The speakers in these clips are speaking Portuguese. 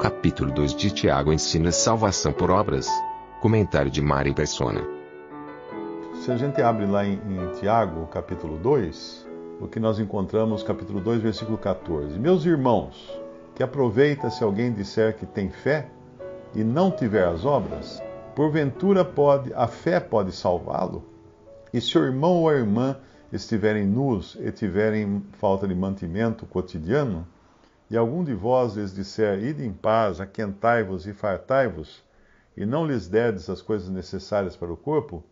capítulo 2 de Tiago ensina salvação por obras. Comentário de Mari Persona. Se a gente abre lá em, em Tiago, capítulo 2, o que nós encontramos, capítulo 2, versículo 14. Meus irmãos, que aproveita se alguém disser que tem fé e não tiver as obras, porventura pode a fé pode salvá-lo? E se o irmão ou a irmã estiverem nus e tiverem falta de mantimento cotidiano, e algum de vós lhes disser, ide em paz, aquentai-vos e fartai-vos, e não lhes derdes as coisas necessárias para o corpo,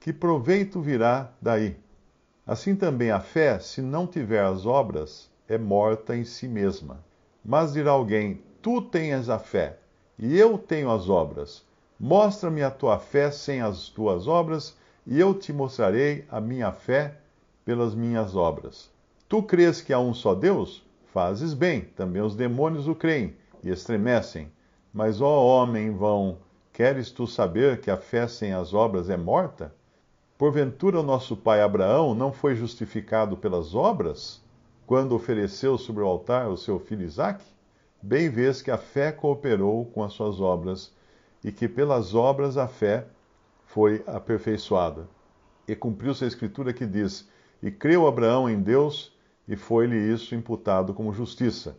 que proveito virá daí? Assim também a fé, se não tiver as obras, é morta em si mesma. Mas dirá alguém, tu tens a fé, e eu tenho as obras. Mostra-me a tua fé sem as tuas obras, e eu te mostrarei a minha fé pelas minhas obras. Tu crês que há um só Deus? Fazes bem, também os demônios o creem e estremecem. Mas, ó homem vão, queres tu saber que a fé sem as obras é morta? Porventura o nosso pai Abraão não foi justificado pelas obras, quando ofereceu sobre o altar o seu filho Isaque? Bem vês que a fé cooperou com as suas obras, e que pelas obras a fé foi aperfeiçoada. E cumpriu-se a escritura que diz: E creu Abraão em Deus, e foi-lhe isso imputado como justiça,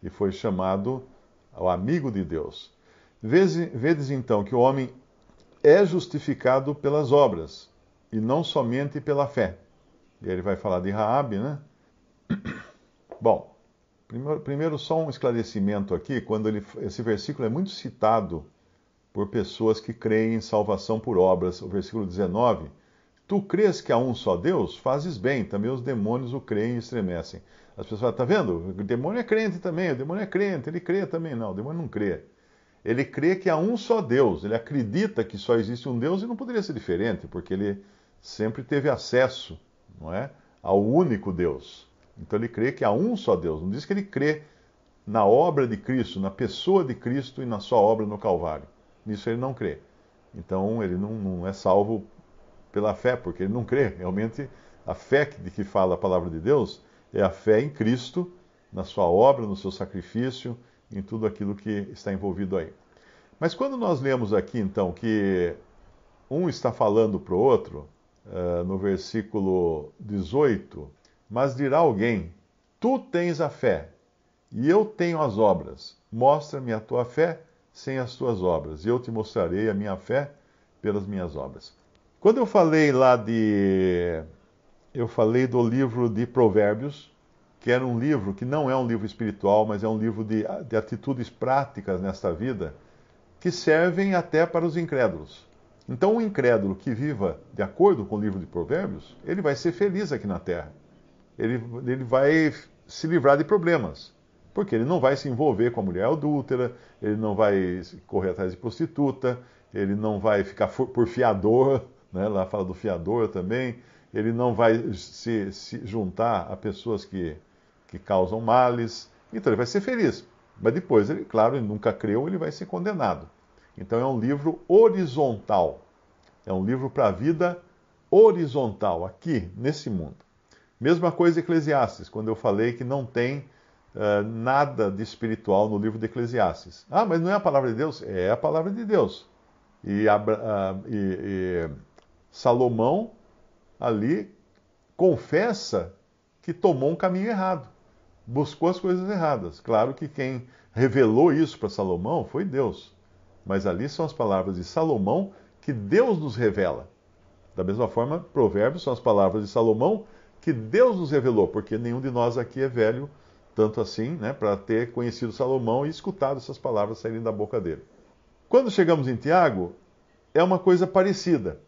e foi chamado ao amigo de Deus. Vedes então que o homem é justificado pelas obras, e não somente pela fé. E aí ele vai falar de Raabe, né? Bom, primeiro, primeiro só um esclarecimento aqui, quando ele, esse versículo é muito citado por pessoas que creem em salvação por obras. O versículo 19 Tu crês que há um só Deus? Fazes bem. Também os demônios o creem e estremecem. As pessoas falam, tá vendo? O demônio é crente também, o demônio é crente, ele crê também. Não, o demônio não crê. Ele crê que há um só Deus, ele acredita que só existe um Deus e não poderia ser diferente, porque ele sempre teve acesso, não é? Ao único Deus. Então ele crê que há um só Deus. Não diz que ele crê na obra de Cristo, na pessoa de Cristo e na sua obra no Calvário. Nisso ele não crê. Então ele não, não é salvo pela fé, porque ele não crê. Realmente, a fé de que fala a palavra de Deus é a fé em Cristo, na sua obra, no seu sacrifício, em tudo aquilo que está envolvido aí. Mas quando nós lemos aqui, então, que um está falando para o outro, uh, no versículo 18, mas dirá alguém: Tu tens a fé, e eu tenho as obras. Mostra-me a tua fé sem as tuas obras, e eu te mostrarei a minha fé pelas minhas obras. Quando eu falei lá de. Eu falei do livro de Provérbios, que era um livro que não é um livro espiritual, mas é um livro de, de atitudes práticas nesta vida, que servem até para os incrédulos. Então, um incrédulo que viva de acordo com o livro de Provérbios, ele vai ser feliz aqui na terra. Ele, ele vai se livrar de problemas, porque ele não vai se envolver com a mulher adúltera, ele não vai correr atrás de prostituta, ele não vai ficar por fiador né? lá fala do fiador também, ele não vai se, se juntar a pessoas que, que causam males, então ele vai ser feliz. Mas depois, ele, claro, ele nunca creu, ele vai ser condenado. Então é um livro horizontal. É um livro para a vida horizontal, aqui, nesse mundo. Mesma coisa Eclesiastes, quando eu falei que não tem uh, nada de espiritual no livro de Eclesiastes. Ah, mas não é a palavra de Deus? É a palavra de Deus. E, uh, e, e Salomão ali confessa que tomou um caminho errado, buscou as coisas erradas. Claro que quem revelou isso para Salomão foi Deus. Mas ali são as palavras de Salomão que Deus nos revela. Da mesma forma, Provérbios são as palavras de Salomão que Deus nos revelou, porque nenhum de nós aqui é velho tanto assim, né, para ter conhecido Salomão e escutado essas palavras saírem da boca dele. Quando chegamos em Tiago, é uma coisa parecida.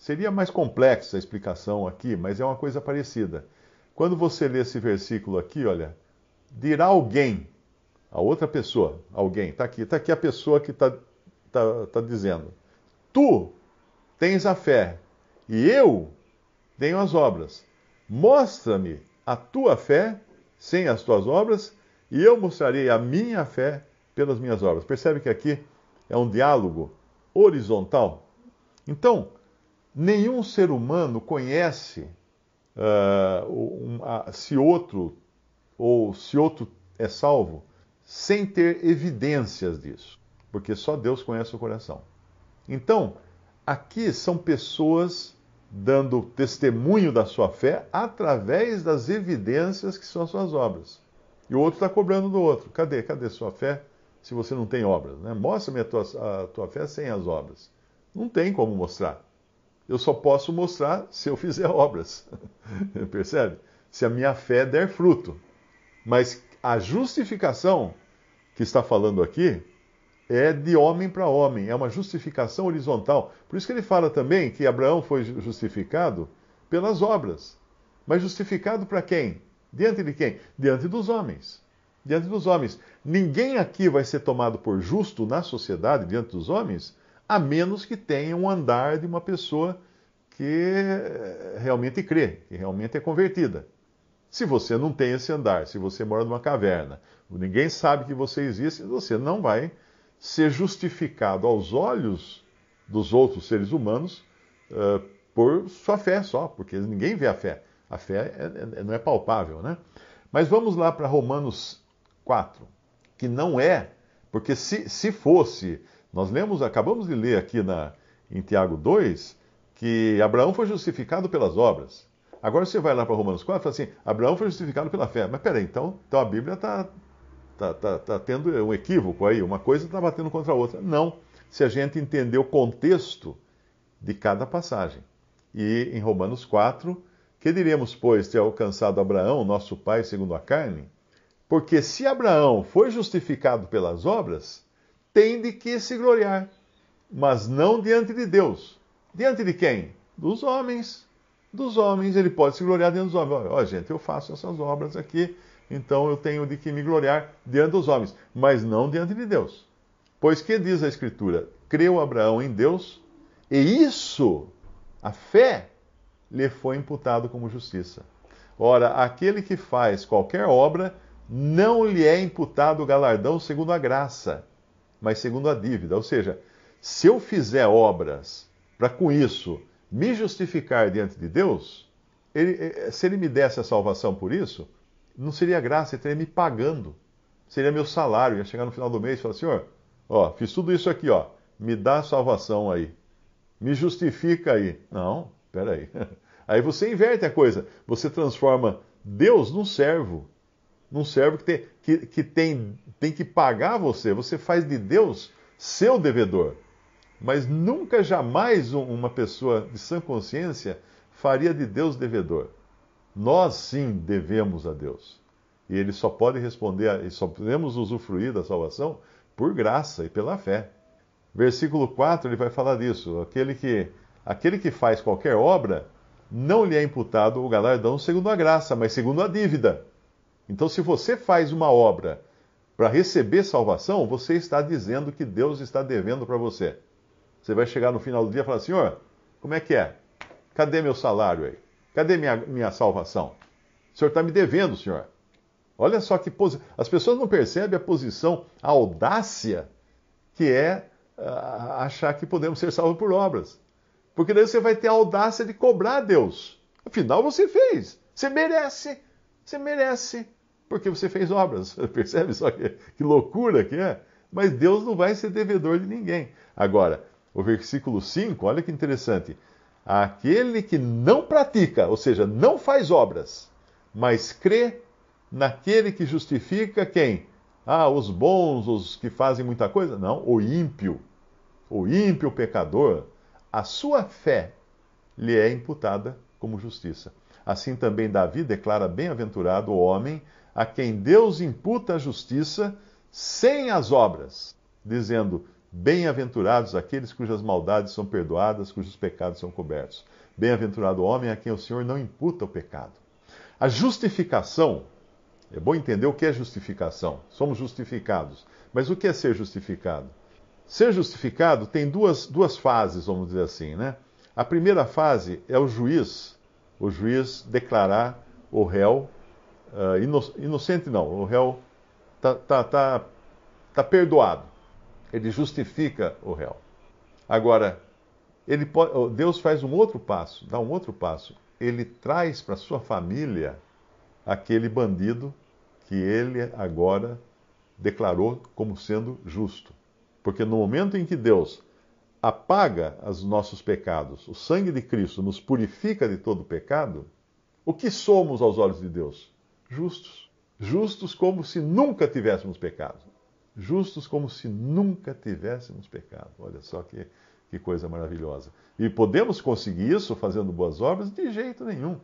Seria mais complexa a explicação aqui, mas é uma coisa parecida. Quando você lê esse versículo aqui, olha, dirá alguém, a outra pessoa, alguém, está aqui, está aqui a pessoa que está tá, tá dizendo, tu tens a fé e eu tenho as obras. Mostra-me a tua fé sem as tuas obras e eu mostrarei a minha fé pelas minhas obras. Percebe que aqui é um diálogo horizontal? Então, Nenhum ser humano conhece uh, um, se outro ou se outro é salvo sem ter evidências disso, porque só Deus conhece o coração. Então, aqui são pessoas dando testemunho da sua fé através das evidências que são as suas obras. E o outro está cobrando do outro. Cadê? Cadê sua fé se você não tem obras? Né? Mostra-me a tua, a tua fé sem as obras. Não tem como mostrar eu só posso mostrar se eu fizer obras. Percebe? Se a minha fé der fruto. Mas a justificação que está falando aqui é de homem para homem, é uma justificação horizontal. Por isso que ele fala também que Abraão foi justificado pelas obras. Mas justificado para quem? Diante de quem? Diante dos homens. Diante dos homens. Ninguém aqui vai ser tomado por justo na sociedade, diante dos homens, a menos que tenha um andar de uma pessoa que realmente crê, que realmente é convertida. Se você não tem esse andar, se você mora numa caverna, ninguém sabe que você existe, você não vai ser justificado aos olhos dos outros seres humanos uh, por sua fé só, porque ninguém vê a fé. A fé é, é, não é palpável, né? Mas vamos lá para Romanos 4, que não é, porque se, se fosse, nós lemos, acabamos de ler aqui na, em Tiago 2 que Abraão foi justificado pelas obras. Agora você vai lá para Romanos 4 e fala assim: Abraão foi justificado pela fé. Mas peraí, então, então a Bíblia está tá, tá, tá tendo um equívoco aí, uma coisa está batendo contra a outra. Não, se a gente entender o contexto de cada passagem. E em Romanos 4, que diremos, pois, ter alcançado Abraão, nosso pai, segundo a carne? Porque se Abraão foi justificado pelas obras, tem de que se gloriar, mas não diante de Deus. Diante de quem? Dos homens. Dos homens, ele pode se gloriar diante dos homens. Ó, oh, gente, eu faço essas obras aqui, então eu tenho de que me gloriar diante dos homens, mas não diante de Deus. Pois que diz a Escritura? Creu Abraão em Deus, e isso, a fé, lhe foi imputado como justiça. Ora, aquele que faz qualquer obra, não lhe é imputado o galardão segundo a graça, mas segundo a dívida. Ou seja, se eu fizer obras para com isso me justificar diante de Deus, ele, eh, eh, se ele me desse a salvação por isso, não seria graça, ele estaria me pagando. Seria meu salário. Ia chegar no final do mês e falar: Senhor, ó, fiz tudo isso aqui, ó, me dá a salvação aí. Me justifica aí. Não, peraí. Aí você inverte a coisa. Você transforma Deus num servo num servo que, tem que, que, tem, tem que pagar você. Você faz de Deus seu devedor. Mas nunca, jamais uma pessoa de sã consciência faria de Deus devedor. Nós sim devemos a Deus. E ele só pode responder, e só podemos usufruir da salvação por graça e pela fé. Versículo 4, ele vai falar disso. Aquele que, aquele que faz qualquer obra, não lhe é imputado o galardão segundo a graça, mas segundo a dívida. Então, se você faz uma obra para receber salvação, você está dizendo que Deus está devendo para você. Você vai chegar no final do dia e falar: Senhor, como é que é? Cadê meu salário aí? Cadê minha, minha salvação? O senhor está me devendo, senhor. Olha só que posição. as pessoas não percebem a posição, a audácia que é uh, achar que podemos ser salvos por obras. Porque daí você vai ter a audácia de cobrar a Deus. Afinal, você fez. Você merece. Você merece porque você fez obras. Percebe só que, que loucura que é? Mas Deus não vai ser devedor de ninguém. Agora, o versículo 5, olha que interessante. Aquele que não pratica, ou seja, não faz obras, mas crê naquele que justifica quem? Ah, os bons, os que fazem muita coisa? Não, o ímpio. O ímpio pecador, a sua fé lhe é imputada como justiça. Assim também Davi declara bem-aventurado o homem a quem Deus imputa a justiça sem as obras, dizendo: Bem-aventurados aqueles cujas maldades são perdoadas, cujos pecados são cobertos. Bem-aventurado o homem a quem o Senhor não imputa o pecado. A justificação, é bom entender o que é justificação. Somos justificados. Mas o que é ser justificado? Ser justificado tem duas, duas fases, vamos dizer assim, né? A primeira fase é o juiz, o juiz declarar o réu uh, inocente não, o réu está tá, tá, tá perdoado. Ele justifica o réu. Agora, ele pode, Deus faz um outro passo, dá um outro passo. Ele traz para sua família aquele bandido que ele agora declarou como sendo justo. Porque no momento em que Deus apaga os nossos pecados, o sangue de Cristo nos purifica de todo pecado, o que somos aos olhos de Deus? justos. Justos como se nunca tivéssemos pecado. Justos como se nunca tivéssemos pecado. Olha só que, que coisa maravilhosa. E podemos conseguir isso fazendo boas obras? De jeito nenhum.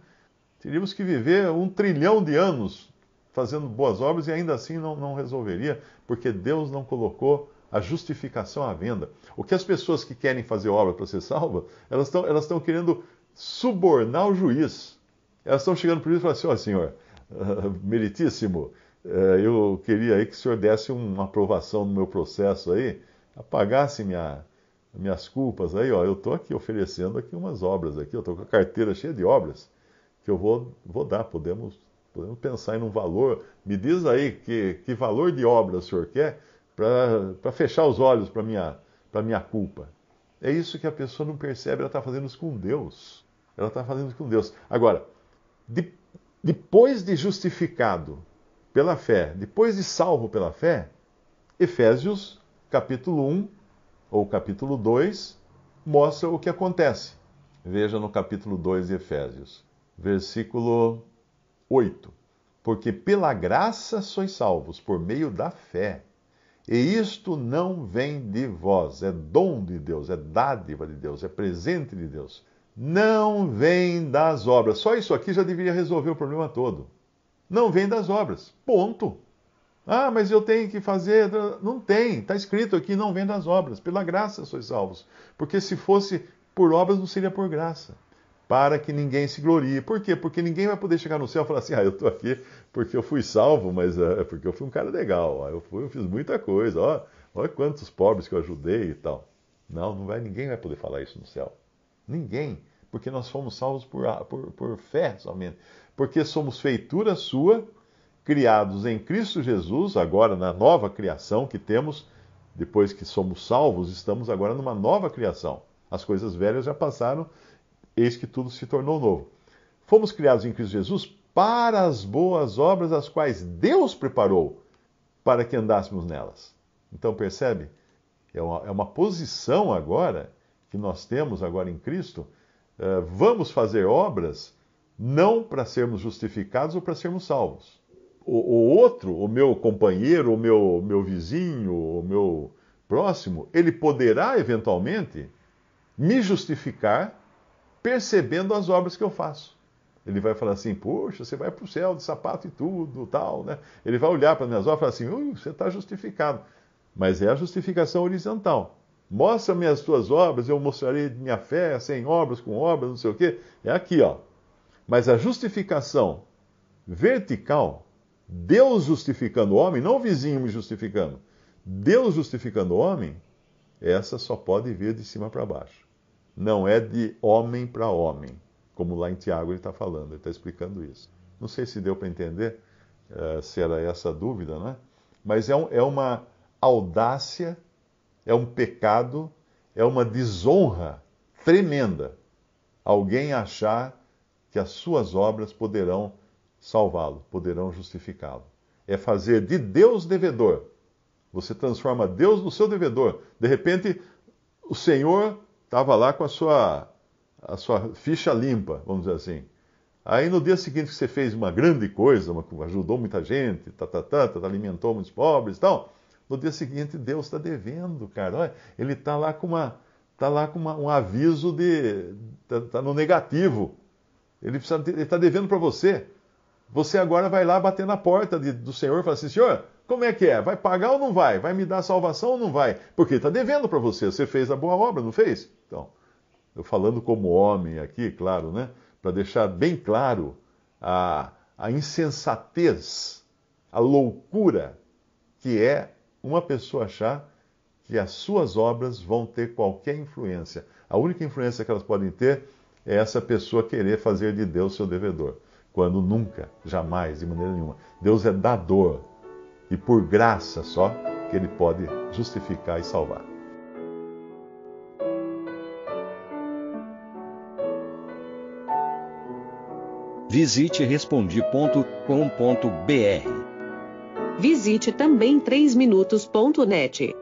Teríamos que viver um trilhão de anos fazendo boas obras e ainda assim não, não resolveria, porque Deus não colocou a justificação à venda. O que as pessoas que querem fazer obra para ser salva, elas estão elas querendo subornar o juiz. Elas estão chegando para o juiz e falando assim, ó oh, senhor, meritíssimo, é, eu queria aí que o senhor desse uma aprovação no meu processo aí, apagasse minha, minhas culpas aí, ó, eu estou aqui oferecendo aqui umas obras aqui, eu estou com a carteira cheia de obras que eu vou, vou dar, podemos, podemos pensar em um valor, me diz aí que, que valor de obra o senhor quer para fechar os olhos para minha, para minha culpa. É isso que a pessoa não percebe, ela está fazendo isso com Deus. Ela está fazendo isso com Deus. Agora, de depois de justificado pela fé, depois de salvo pela fé, Efésios capítulo 1 ou capítulo 2 mostra o que acontece. Veja no capítulo 2 de Efésios, versículo 8. Porque pela graça sois salvos, por meio da fé. E isto não vem de vós, é dom de Deus, é dádiva de Deus, é presente de Deus não vem das obras. Só isso aqui já deveria resolver o problema todo. Não vem das obras. Ponto. Ah, mas eu tenho que fazer. Não tem. Está escrito aqui: não vem das obras. Pela graça sois salvos. Porque se fosse por obras, não seria por graça. Para que ninguém se glorie. Por quê? Porque ninguém vai poder chegar no céu e falar assim: ah, eu estou aqui porque eu fui salvo, mas ah, é porque eu fui um cara legal. Ah, eu, fui, eu fiz muita coisa. olha quantos pobres que eu ajudei e tal. Não, não vai, ninguém vai poder falar isso no céu. Ninguém. Porque nós fomos salvos por, por, por fé somente. Porque somos feitura sua, criados em Cristo Jesus, agora na nova criação que temos, depois que somos salvos, estamos agora numa nova criação. As coisas velhas já passaram, eis que tudo se tornou novo. Fomos criados em Cristo Jesus para as boas obras, as quais Deus preparou para que andássemos nelas. Então, percebe? É uma, é uma posição agora que nós temos agora em Cristo, eh, vamos fazer obras não para sermos justificados ou para sermos salvos. O, o, outro, o meu companheiro, o meu, meu vizinho, o meu próximo, ele poderá eventualmente me justificar percebendo as obras que eu faço. Ele vai falar assim, poxa, você vai para o céu de sapato e tudo, tal, né? Ele vai olhar para minhas obras e falar assim, você está justificado. Mas é a justificação horizontal. Mostra-me as tuas obras, eu mostrarei minha fé, sem obras, com obras, não sei o quê. É aqui, ó. Mas a justificação vertical, Deus justificando o homem, não o vizinho me justificando. Deus justificando o homem, essa só pode vir de cima para baixo. Não é de homem para homem, como lá em Tiago ele está falando, ele está explicando isso. Não sei se deu para entender uh, se era essa a dúvida, né? Mas é, um, é uma audácia é um pecado, é uma desonra tremenda alguém achar que as suas obras poderão salvá-lo, poderão justificá-lo. É fazer de Deus devedor. Você transforma Deus no seu devedor. De repente, o Senhor estava lá com a sua, a sua ficha limpa, vamos dizer assim. Aí no dia seguinte que você fez uma grande coisa, uma, ajudou muita gente, tá, tá, tá, tá alimentou muitos pobres e tal, no dia seguinte, Deus está devendo, cara. Olha, ele está lá com, uma, tá lá com uma, um aviso de. Está tá no negativo. Ele está devendo para você. Você agora vai lá bater na porta de, do Senhor e falar assim: Senhor, como é que é? Vai pagar ou não vai? Vai me dar salvação ou não vai? Porque está devendo para você. Você fez a boa obra, não fez? Então, eu falando como homem aqui, claro, né? Para deixar bem claro a, a insensatez, a loucura que é uma pessoa achar que as suas obras vão ter qualquer influência. A única influência que elas podem ter é essa pessoa querer fazer de Deus seu devedor, quando nunca, jamais, de maneira nenhuma. Deus é dador e por graça só que ele pode justificar e salvar. Visite respondi.com.br Visite também 3minutos.net.